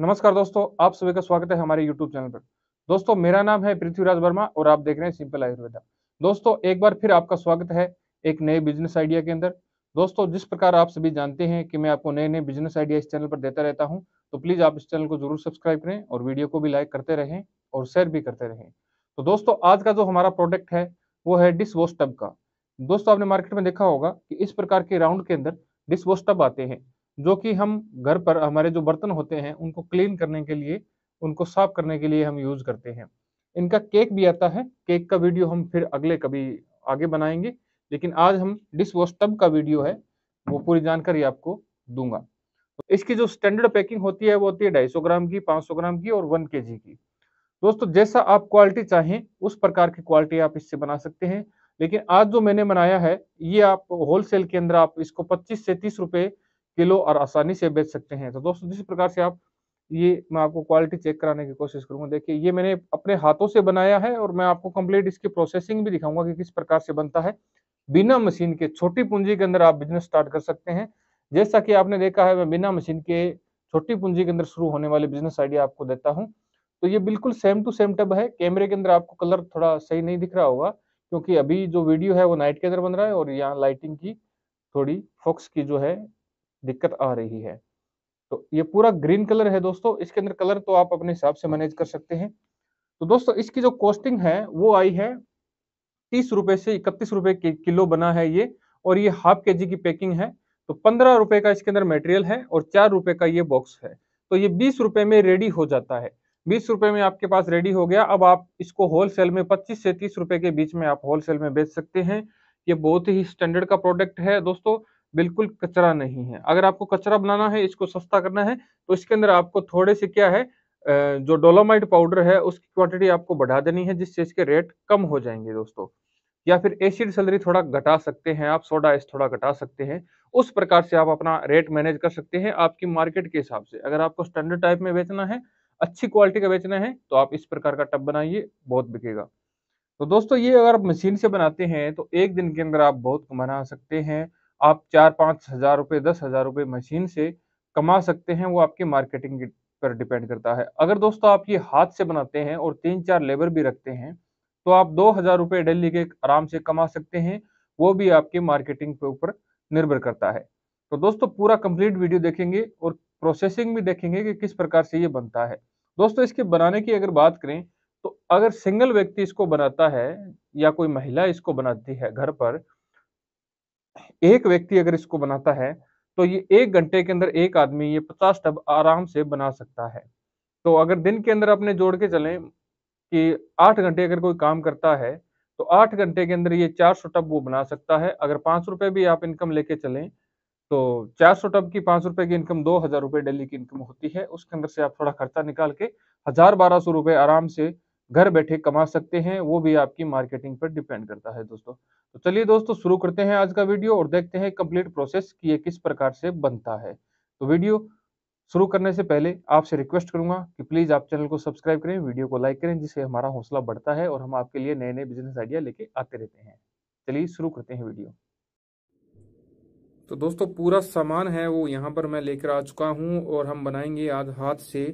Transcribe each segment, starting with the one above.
नमस्कार दोस्तों आप सभी का स्वागत है हमारे YouTube चैनल पर दोस्तों मेरा नाम है पृथ्वीराज वर्मा और आप देख रहे हैं सिंपल आयुर्वेदा दोस्तों एक बार फिर आपका स्वागत है एक नए बिजनेस आइडिया के अंदर दोस्तों जिस प्रकार आप सभी जानते हैं कि मैं आपको नए नए बिजनेस आइडिया इस चैनल पर देता रहता हूँ तो प्लीज आप इस चैनल को जरूर सब्सक्राइब करें और वीडियो को भी लाइक करते रहें और शेयर भी करते रहें तो दोस्तों आज का जो हमारा प्रोडक्ट है वो है डिस टब का दोस्तों आपने मार्केट में देखा होगा कि इस प्रकार के राउंड के अंदर डिस टब आते हैं जो कि हम घर पर हमारे जो बर्तन होते हैं उनको क्लीन करने के लिए उनको साफ करने के लिए हम यूज करते हैं इनका केक भी आता है केक का वीडियो हम फिर अगले कभी आगे बनाएंगे लेकिन आज हम डिश वॉश टब का वीडियो है वो पूरी जानकारी आपको दूंगा इसकी जो स्टैंडर्ड पैकिंग होती है वो होती है सौ ग्राम की सौ ग्राम की और के जी की दोस्तों जैसा आप क्वालिटी चाहें उस प्रकार की क्वालिटी आप इससे बना सकते हैं लेकिन आज जो मैंने बनाया है ये आप होलसेल के अंदर आप इसको 25 से 30 रुपए किलो और आसानी से बेच सकते हैं तो दोस्तों जिस प्रकार से आप ये मैं आपको क्वालिटी चेक कराने की कोशिश करूंगा देखिए ये मैंने अपने हाथों से बनाया है और मैं आपको कंप्लीट इसकी प्रोसेसिंग भी दिखाऊंगा कि किस प्रकार से बनता है बिना मशीन के छोटी पूंजी के अंदर आप बिजनेस स्टार्ट कर सकते हैं जैसा कि आपने देखा है मैं बिना मशीन के छोटी पूंजी के अंदर शुरू होने वाले बिजनेस आइडिया आपको देता हूँ तो ये बिल्कुल सेम टू सेम टब है कैमरे के अंदर आपको कलर थोड़ा सही नहीं दिख रहा होगा क्योंकि अभी जो वीडियो है वो नाइट के अंदर बन रहा है और यहाँ लाइटिंग की थोड़ी फोक्स की जो है दिक्कत आ रही है तो ये पूरा ग्रीन कलर है दोस्तों इसके अंदर कलर तो आप अपने हिसाब से मैनेज कर सकते हैं तो दोस्तों इसकी जो कॉस्टिंग है वो आई है तीस रुपए से इकतीस रुपए किलो बना है ये और ये हाफ के जी की पैकिंग है तो पंद्रह रुपए का इसके अंदर मटेरियल है और चार रुपए का ये बॉक्स है तो ये बीस रुपए में रेडी हो जाता है बीस रुपए में आपके पास रेडी हो गया अब आप इसको होलसेल में पच्चीस से तीस रुपए के बीच में आप होलसेल में बेच सकते हैं ये बहुत ही स्टैंडर्ड का प्रोडक्ट है दोस्तों बिल्कुल कचरा नहीं है अगर आपको कचरा बनाना है इसको सस्ता करना है तो इसके अंदर आपको थोड़े से क्या है जो डोलोमाइट पाउडर है उसकी क्वांटिटी आपको बढ़ा देनी है जिससे इसके रेट कम हो जाएंगे दोस्तों या फिर एसिड सैलरी थोड़ा घटा सकते हैं आप सोडा एस थोड़ा घटा सकते हैं उस प्रकार से आप अपना रेट मैनेज कर सकते हैं आपकी मार्केट के हिसाब से अगर आपको स्टैंडर्ड टाइप में बेचना है अच्छी क्वालिटी का बेचना है तो आप इस प्रकार का टब बनाइए बहुत बिकेगा तो दोस्तों ये अगर आप मशीन से बनाते हैं तो एक दिन के अंदर आप बहुत बना सकते हैं आप चार पाँच हज़ार रुपये दस हज़ार रुपये मशीन से कमा सकते हैं वो आपकी मार्केटिंग पर डिपेंड करता है अगर दोस्तों आप ये हाथ से बनाते हैं और तीन चार लेबर भी रखते हैं तो आप दो हज़ार रुपये डेली के आराम से कमा सकते हैं वो भी आपके मार्केटिंग के ऊपर निर्भर करता है तो दोस्तों पूरा कंप्लीट वीडियो देखेंगे और प्रोसेसिंग भी देखेंगे कि किस प्रकार से ये बनता है दोस्तों इसके बनाने की अगर बात करें तो अगर सिंगल व्यक्ति इसको बनाता है या कोई महिला इसको बनाती है घर पर एक व्यक्ति अगर इसको बनाता है तो ये एक घंटे के अंदर एक आदमी ये पचास टब आराम से बना सकता है तो अगर दिन के अंदर अपने जोड़ के चले कि आठ घंटे अगर कोई काम करता है तो आठ घंटे के अंदर ये चार सौ टब वो बना सकता है अगर पांच रुपए भी आप इनकम लेके चलें तो चार सौ टब की पांच रुपए की इनकम दो हज़ार रुपए डेली की इनकम होती है उसके अंदर से आप थोड़ा खर्चा निकाल के हज़ार बारह सौ रुपए आराम से घर बैठे कमा सकते हैं वो भी आपकी मार्केटिंग पर डिपेंड करता है दोस्तों तो चलिए दोस्तों शुरू करते हैं आज का वीडियो और देखते हैं कंप्लीट प्रोसेस कि ये किस प्रकार से बनता है तो वीडियो शुरू करने से पहले आपसे रिक्वेस्ट करूंगा कि प्लीज़ आप चैनल को सब्सक्राइब करें वीडियो को लाइक करें जिससे हमारा हौसला बढ़ता है और हम आपके लिए नए नए बिजनेस आइडिया लेके आते रहते हैं चलिए शुरू करते हैं वीडियो तो दोस्तों पूरा सामान है वो यहाँ पर मैं लेकर आ चुका हूँ और हम बनाएंगे आज हाथ से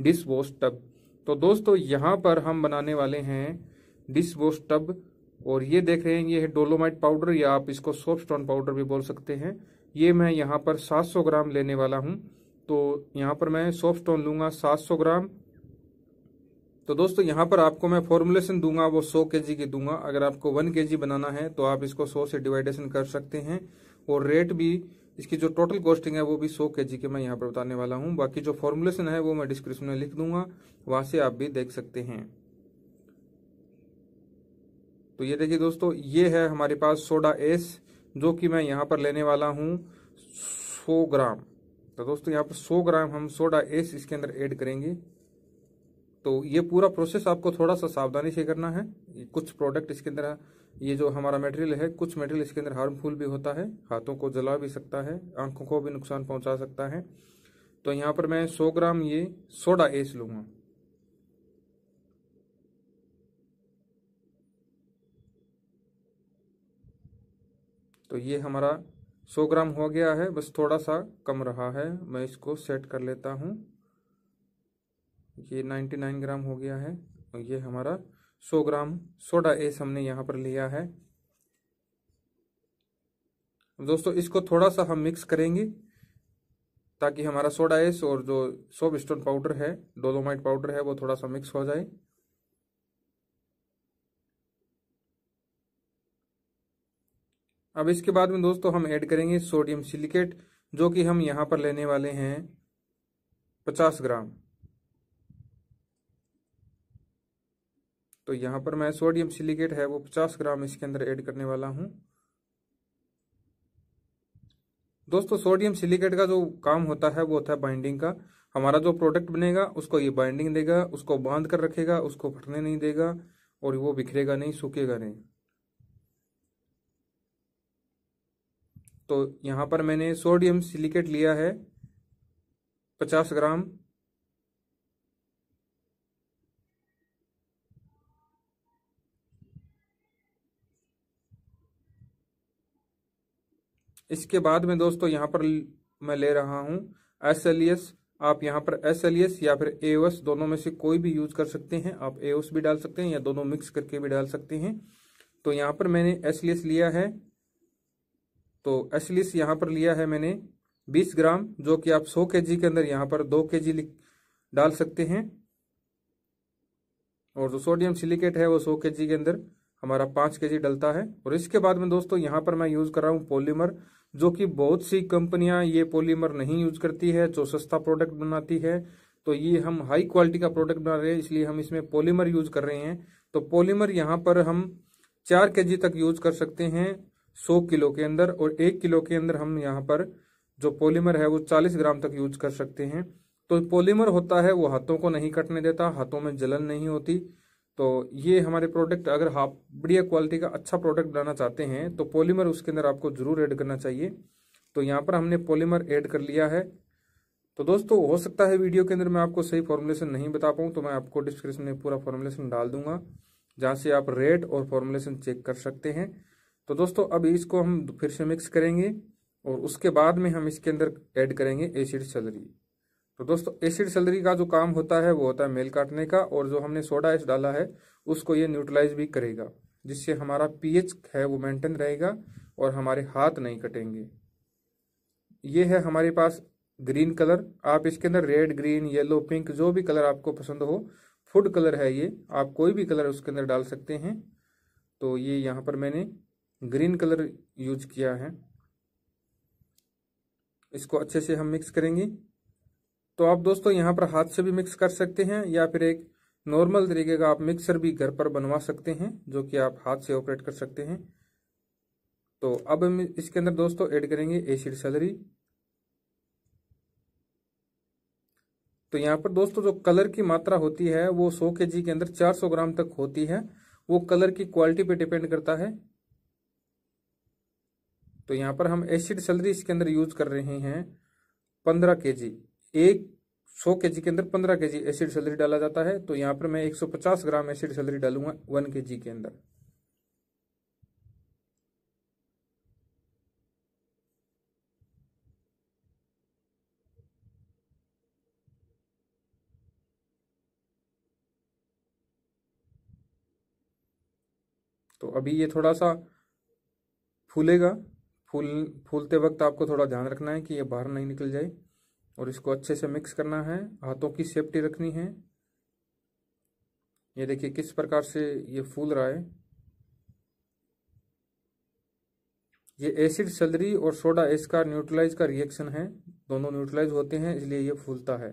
डिश वॉश टब तो दोस्तों यहाँ पर हम बनाने वाले हैं डिश वॉश टब और ये देख रहे हैं ये है डोलोमाइट पाउडर या आप इसको सोप स्टोन पाउडर भी बोल सकते हैं ये मैं यहाँ पर 700 ग्राम लेने वाला हूँ तो यहाँ पर मैं सोप स्टोन लूंगा 700 ग्राम तो दोस्तों यहाँ पर आपको मैं फॉर्मुलेशन दूंगा वो 100 के की दूंगा अगर आपको 1 के बनाना है तो आप इसको 100 से डिवाइडेशन कर सकते हैं और रेट भी इसकी जो टोटल कॉस्टिंग है वो भी सौ के जी मैं यहाँ पर बताने वाला हूँ बाकी जो फॉर्मुलेशन है वो मैं डिस्क्रिप्शन में लिख दूंगा वहां से आप भी देख सकते हैं तो ये देखिए दोस्तों ये है हमारे पास सोडा एस जो कि मैं यहाँ पर लेने वाला हूँ सौ ग्राम तो दोस्तों यहाँ पर सौ ग्राम हम सोडा एस इसके अंदर ऐड करेंगे तो ये पूरा प्रोसेस आपको थोड़ा सा सावधानी से करना है कुछ प्रोडक्ट इसके अंदर ये जो हमारा मटेरियल है कुछ मटेरियल इसके अंदर हार्मफुल भी होता है हाथों को जला भी सकता है आंखों को भी नुकसान पहुंचा सकता है तो यहाँ पर मैं 100 ग्राम ये सोडा एस लूंगा तो ये हमारा 100 ग्राम हो गया है बस थोड़ा सा कम रहा है मैं इसको सेट कर लेता हूँ ये 99 ग्राम हो गया है और ये हमारा 100 ग्राम सोडा एस हमने यहाँ पर लिया है दोस्तों इसको थोड़ा सा हम मिक्स करेंगे ताकि हमारा सोडा एस और जो सोप स्टोन पाउडर है डोलोमाइट पाउडर है वो थोड़ा सा मिक्स हो जाए अब इसके बाद में दोस्तों हम ऐड करेंगे सोडियम सिलिकेट जो कि हम यहाँ पर लेने वाले हैं 50 ग्राम तो यहाँ पर मैं सोडियम सिलिकेट है वो पचास ग्राम इसके अंदर ऐड करने वाला हूँ दोस्तों सोडियम सिलिकेट का जो काम होता है वो होता है बाइंडिंग का हमारा जो प्रोडक्ट बनेगा उसको ये बाइंडिंग देगा उसको बांध कर रखेगा उसको फटने नहीं देगा और वो बिखरेगा नहीं सूखेगा नहीं तो यहाँ पर मैंने सोडियम सिलिकेट लिया है पचास ग्राम इसके बाद में दोस्तों यहाँ पर मैं ले रहा हूँ एस एल एस आप यहाँ पर एस एल एस या फिर ए एस दोनों में से कोई भी यूज कर सकते हैं आप ए एस भी डाल सकते हैं या दोनों मिक्स करके भी डाल सकते हैं तो यहाँ पर मैंने एस एल एस लिया है तो एस एल एस यहाँ पर लिया है मैंने बीस ग्राम जो कि आप सौ के जी के अंदर यहाँ पर दो के जी डाल सकते हैं और जो सोडियम सिलिकेट है वो सौ के जी के अंदर हमारा पाँच के डलता है और इसके बाद में दोस्तों यहाँ पर मैं यूज़ कर रहा हूँ पोलीमर जो कि बहुत सी कंपनियां ये पोलीमर नहीं यूज करती है जो सस्ता प्रोडक्ट बनाती है तो ये हम हाई क्वालिटी का प्रोडक्ट बना रहे हैं इसलिए हम इसमें पोलीमर यूज कर रहे हैं तो पोलीमर यहाँ पर हम चार के तक यूज कर सकते हैं सौ किलो के अंदर और एक किलो के अंदर हम यहाँ पर जो पोलीमर है वो चालीस ग्राम तक यूज कर सकते हैं तो पोलीमर होता है वो हाथों को नहीं कटने देता हाथों में जलन नहीं होती तो ये हमारे प्रोडक्ट अगर आप बढ़िया क्वालिटी का अच्छा प्रोडक्ट लाना चाहते हैं तो पॉलीमर उसके अंदर आपको ज़रूर ऐड करना चाहिए तो यहाँ पर हमने पॉलीमर ऐड कर लिया है तो दोस्तों हो सकता है वीडियो के अंदर मैं आपको सही फॉर्मुलेशन नहीं बता पाऊँ तो मैं आपको डिस्क्रिप्शन में पूरा फॉर्मुलेशन डाल दूंगा जहाँ से आप रेट और फॉर्मुलेशन चेक कर सकते हैं तो दोस्तों अब इसको हम फिर से मिक्स करेंगे और उसके बाद में हम इसके अंदर ऐड करेंगे एसिड सैलरी तो दोस्तों एसिड सेलरी का जो काम होता है वो होता है मेल काटने का और जो हमने सोडा एस डाला है उसको ये न्यूट्रलाइज भी करेगा जिससे हमारा पीएच है वो मेंटेन रहेगा और हमारे हाथ नहीं कटेंगे ये है हमारे पास ग्रीन कलर आप इसके अंदर रेड ग्रीन येलो पिंक जो भी कलर आपको पसंद हो फूड कलर है ये आप कोई भी कलर उसके अंदर डाल सकते हैं तो ये यहाँ पर मैंने ग्रीन कलर यूज किया है इसको अच्छे से हम मिक्स करेंगे तो आप दोस्तों यहाँ पर हाथ से भी मिक्स कर सकते हैं या फिर एक नॉर्मल तरीके का आप मिक्सर भी घर पर बनवा सकते हैं जो कि आप हाथ से ऑपरेट कर सकते हैं तो अब हम इसके अंदर दोस्तों ऐड करेंगे एसिड सैलरी तो यहाँ पर दोस्तों जो कलर की मात्रा होती है वो 100 के जी के अंदर 400 ग्राम तक होती है वो कलर की क्वालिटी पे डिपेंड करता है तो यहाँ पर हम एसिड सैलरी इसके अंदर यूज कर रहे हैं 15 के जी एक सौ के जी के अंदर पंद्रह के जी एसिड सैलरी डाला जाता है तो यहाँ पर मैं एक सौ पचास ग्राम एसिड सैलरी डालूंगा वन के जी के अंदर तो अभी ये थोड़ा सा फूलेगा फूल फूलते वक्त आपको थोड़ा ध्यान रखना है कि ये बाहर नहीं निकल जाए और इसको अच्छे से मिक्स करना है हाथों की सेफ्टी रखनी है ये देखिए किस प्रकार से ये फूल रहा है ये एसिड सलरी और सोडा इसका न्यूट्रलाइज का रिएक्शन है दोनों न्यूट्रलाइज होते हैं इसलिए ये फूलता है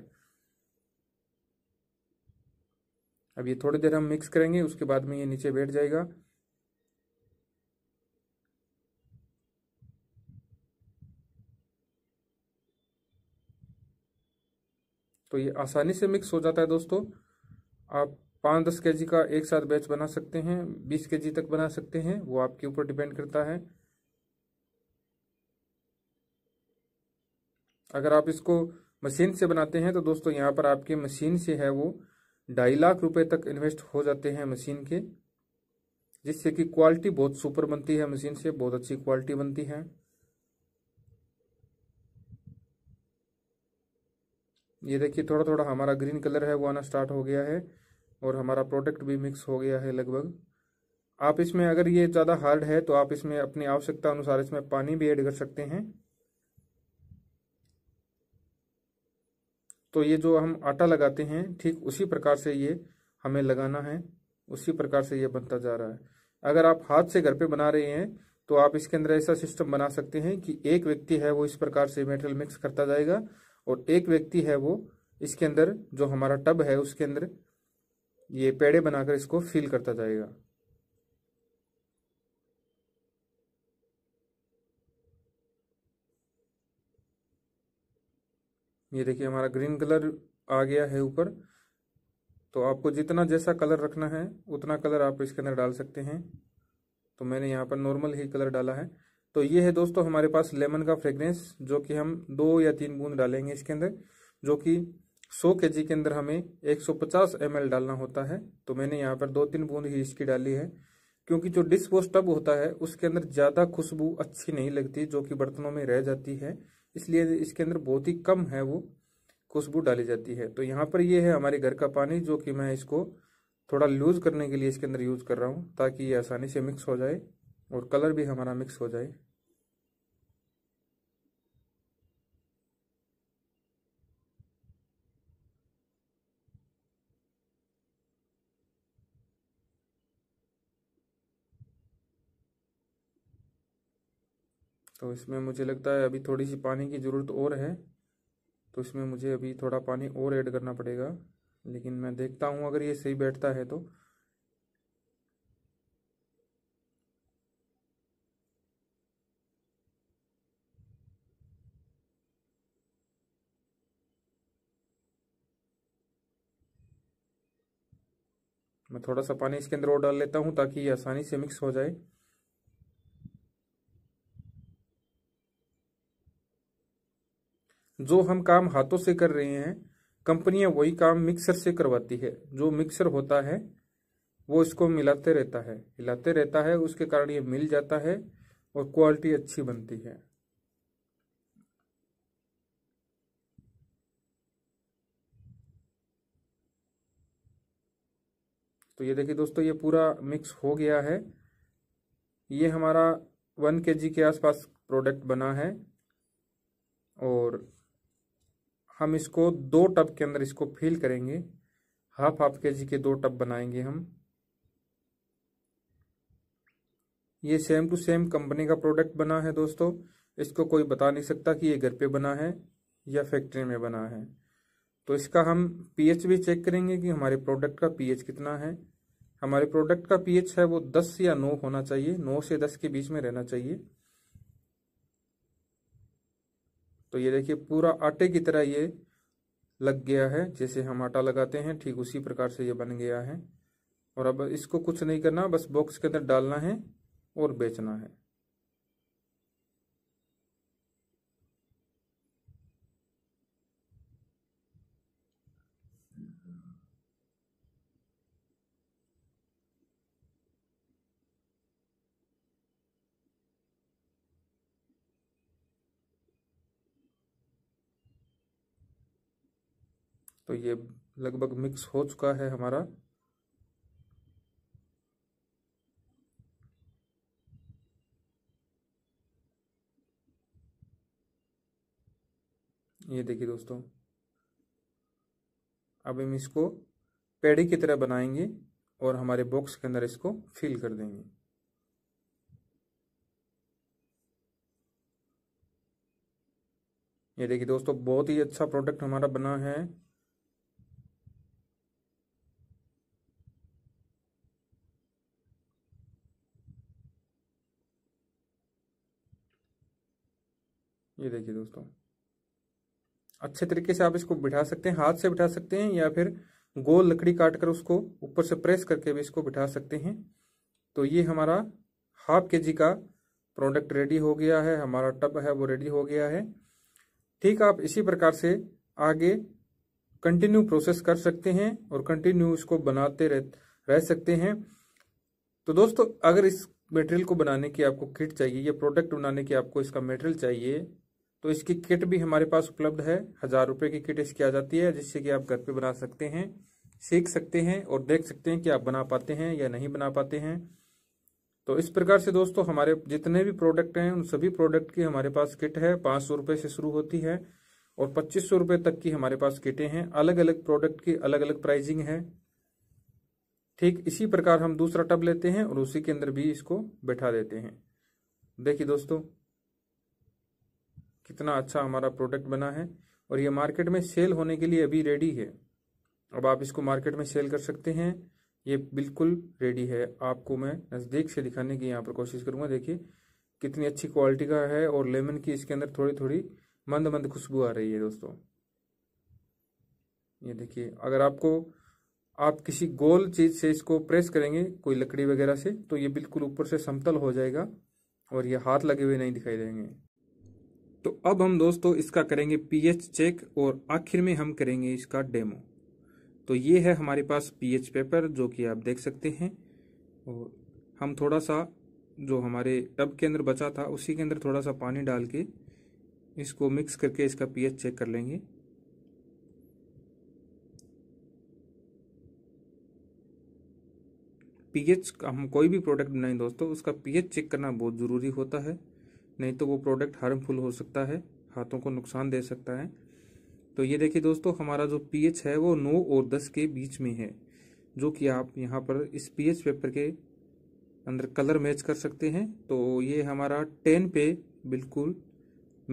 अब ये थोड़ी देर हम मिक्स करेंगे उसके बाद में ये नीचे बैठ जाएगा तो ये आसानी से मिक्स हो जाता है दोस्तों आप पाँच दस के का एक साथ बैच बना सकते हैं बीस के तक बना सकते हैं वो आपके ऊपर डिपेंड करता है अगर आप इसको मशीन से बनाते हैं तो दोस्तों यहाँ पर आपकी मशीन से है वो ढाई लाख रुपए तक इन्वेस्ट हो जाते हैं मशीन के जिससे कि क्वालिटी बहुत सुपर बनती है मशीन से बहुत अच्छी क्वालिटी बनती है ये देखिए थोड़ा थोड़ा हमारा ग्रीन कलर है वो आना स्टार्ट हो गया है और हमारा प्रोडक्ट भी मिक्स हो गया है लगभग आप इसमें अगर ये ज़्यादा हार्ड है तो आप इसमें अपनी आवश्यकता अनुसार इसमें पानी भी ऐड कर सकते हैं तो ये जो हम आटा लगाते हैं ठीक उसी प्रकार से ये हमें लगाना है उसी प्रकार से ये बनता जा रहा है अगर आप हाथ से घर पे बना रहे हैं तो आप इसके अंदर ऐसा सिस्टम बना सकते हैं कि एक व्यक्ति है वो इस प्रकार से मेटेरियल मिक्स करता जाएगा और एक व्यक्ति है वो इसके अंदर जो हमारा टब है उसके अंदर ये पेड़े बनाकर इसको फिल करता जाएगा ये देखिए हमारा ग्रीन कलर आ गया है ऊपर तो आपको जितना जैसा कलर रखना है उतना कलर आप इसके अंदर डाल सकते हैं तो मैंने यहाँ पर नॉर्मल ही कलर डाला है तो ये है दोस्तों हमारे पास लेमन का फ्रेग्रेंस जो कि हम दो या तीन बूंद डालेंगे इसके अंदर जो कि 100 के के अंदर हमें 150 सौ डालना होता है तो मैंने यहाँ पर दो तीन बूंद ही इसकी डाली है क्योंकि जो डिस्पोज टब होता है उसके अंदर ज़्यादा खुशबू अच्छी नहीं लगती जो कि बर्तनों में रह जाती है इसलिए इसके अंदर बहुत ही कम है वो खुशबू डाली जाती है तो यहाँ पर ये है हमारे घर का पानी जो कि मैं इसको थोड़ा लूज़ करने के लिए इसके अंदर यूज़ कर रहा हूँ ताकि ये आसानी से मिक्स हो जाए और कलर भी हमारा मिक्स हो जाए तो इसमें मुझे लगता है अभी थोड़ी सी पानी की ज़रूरत और है तो इसमें मुझे अभी थोड़ा पानी और ऐड करना पड़ेगा लेकिन मैं देखता हूँ अगर ये सही बैठता है तो थोड़ा सा पानी इसके अंदर और डाल लेता हूँ ताकि ये आसानी से मिक्स हो जाए जो हम काम हाथों से कर रहे हैं कंपनियां वही काम मिक्सर से करवाती है जो मिक्सर होता है वो इसको मिलाते रहता है हिलाते रहता है उसके कारण ये मिल जाता है और क्वालिटी अच्छी बनती है तो ये देखिए दोस्तों ये पूरा मिक्स हो गया है ये हमारा वन के जी के आसपास प्रोडक्ट बना है और हम इसको दो टब के अंदर इसको फिल करेंगे हाफ हाफ के जी के दो टब बनाएंगे हम ये सेम टू सेम कंपनी का प्रोडक्ट बना है दोस्तों इसको कोई बता नहीं सकता कि ये घर पे बना है या फैक्ट्री में बना है तो इसका हम पीएच भी चेक करेंगे कि हमारे प्रोडक्ट का पीएच कितना है हमारे प्रोडक्ट का पीएच है वो 10 या 9 होना चाहिए 9 से 10 के बीच में रहना चाहिए तो ये देखिए पूरा आटे की तरह ये लग गया है जैसे हम आटा लगाते हैं ठीक उसी प्रकार से ये बन गया है और अब इसको कुछ नहीं करना बस बॉक्स के अंदर डालना है और बेचना है तो ये लगभग मिक्स हो चुका है हमारा ये देखिए दोस्तों अब हम इसको पेड़ी की तरह बनाएंगे और हमारे बॉक्स के अंदर इसको फिल कर देंगे ये देखिए दोस्तों बहुत ही अच्छा प्रोडक्ट हमारा बना है ये देखिए दोस्तों अच्छे तरीके से आप इसको बिठा सकते हैं हाथ से बिठा सकते हैं या फिर गोल लकड़ी काट कर उसको ऊपर से प्रेस करके भी इसको बिठा सकते हैं तो ये हमारा हाफ के जी का प्रोडक्ट रेडी हो गया है हमारा टब है वो रेडी हो गया है ठीक आप इसी प्रकार से आगे कंटिन्यू प्रोसेस कर सकते हैं और कंटिन्यू इसको बनाते रह, रह सकते हैं तो दोस्तों अगर इस मटेरियल को बनाने की आपको किट चाहिए या प्रोडक्ट बनाने की आपको इसका मटेरियल चाहिए तो इसकी किट भी हमारे पास उपलब्ध है हजार रुपए की किट इसकी आ जाती है जिससे कि आप घर पे बना सकते हैं सीख सकते हैं और देख सकते हैं कि आप बना पाते हैं या नहीं बना पाते हैं तो इस प्रकार से दोस्तों हमारे जितने भी प्रोडक्ट हैं उन सभी प्रोडक्ट की हमारे पास किट है पाँच सौ से शुरू होती है और पच्चीस सौ तक की हमारे पास किटें हैं अलग अलग प्रोडक्ट की अलग अलग प्राइजिंग है ठीक इसी प्रकार हम दूसरा टब लेते हैं और उसी के अंदर भी इसको बैठा देते हैं देखिए दोस्तों कितना अच्छा हमारा प्रोडक्ट बना है और ये मार्केट में सेल होने के लिए अभी रेडी है अब आप इसको मार्केट में सेल कर सकते हैं ये बिल्कुल रेडी है आपको मैं नज़दीक से दिखाने की यहाँ पर कोशिश करूँगा देखिए कितनी अच्छी क्वालिटी का है और लेमन की इसके अंदर थोड़ी थोड़ी मंद मंद खुशबू आ रही है दोस्तों ये देखिए अगर आपको आप किसी गोल चीज से इसको प्रेस करेंगे कोई लकड़ी वगैरह से तो ये बिल्कुल ऊपर से समतल हो जाएगा और ये हाथ लगे हुए नहीं दिखाई देंगे तो अब हम दोस्तों इसका करेंगे पीएच चेक और आखिर में हम करेंगे इसका डेमो तो ये है हमारे पास पीएच पेपर जो कि आप देख सकते हैं और हम थोड़ा सा जो हमारे टब के अंदर बचा था उसी के अंदर थोड़ा सा पानी डाल के इसको मिक्स करके इसका पीएच चेक कर लेंगे पीएच हम कोई भी प्रोडक्ट बनाए दोस्तों उसका पीएच चेक करना बहुत ज़रूरी होता है नहीं तो वो प्रोडक्ट हार्मफुल हो सकता है हाथों को नुकसान दे सकता है तो ये देखिए दोस्तों हमारा जो पीएच है वो नौ और दस के बीच में है जो कि आप यहाँ पर इस पीएच पेपर के अंदर कलर मैच कर सकते हैं तो ये हमारा टेन पे बिल्कुल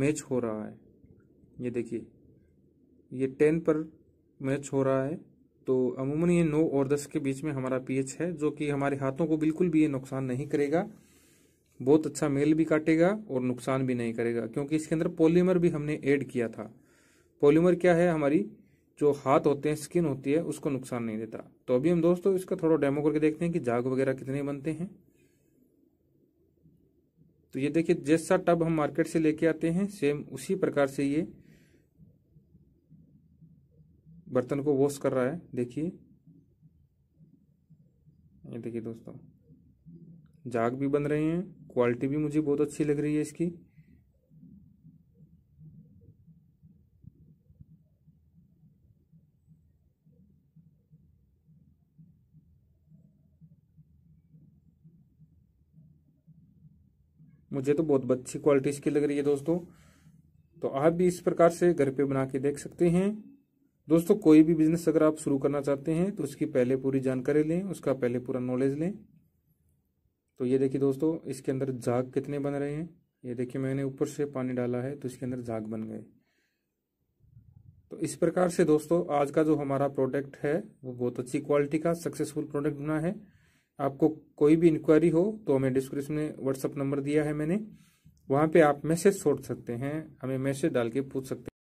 मैच हो रहा है ये देखिए ये टेन पर मैच हो रहा है तो अमूमन ये नौ और दस के बीच में हमारा पीएच है जो कि हमारे हाथों को बिल्कुल भी ये नुकसान नहीं करेगा बहुत अच्छा मेल भी काटेगा और नुकसान भी नहीं करेगा क्योंकि इसके अंदर पॉलीमर भी हमने ऐड किया था पॉलीमर क्या है हमारी जो हाथ होते हैं स्किन होती है उसको नुकसान नहीं देता तो अभी हम दोस्तों इसका थोड़ा डेमो करके देखते हैं कि जाग वगैरह कितने बनते हैं तो ये देखिए जैसा टब हम मार्केट से लेके आते हैं सेम उसी प्रकार से ये बर्तन को वॉश कर रहा है देखिए ये देखिए दोस्तों जाग भी बन रहे हैं क्वालिटी भी मुझे बहुत अच्छी लग रही है इसकी मुझे तो बहुत अच्छी क्वालिटी इसकी लग रही है दोस्तों तो आप भी इस प्रकार से घर पे बना के देख सकते हैं दोस्तों कोई भी बिजनेस अगर आप शुरू करना चाहते हैं तो उसकी पहले पूरी जानकारी लें उसका पहले पूरा नॉलेज लें तो ये देखिए दोस्तों इसके अंदर झाग कितने बन रहे हैं ये देखिए मैंने ऊपर से पानी डाला है तो इसके अंदर झाग बन गए तो इस प्रकार से दोस्तों आज का जो हमारा प्रोडक्ट है वो बहुत अच्छी क्वालिटी का सक्सेसफुल प्रोडक्ट बना है आपको कोई भी इंक्वायरी हो तो हमें डिस्क्रिप्शन में व्हाट्सअप नंबर दिया है मैंने वहाँ पे आप मैसेज छोड़ सकते हैं हमें मैसेज डाल के पूछ सकते हैं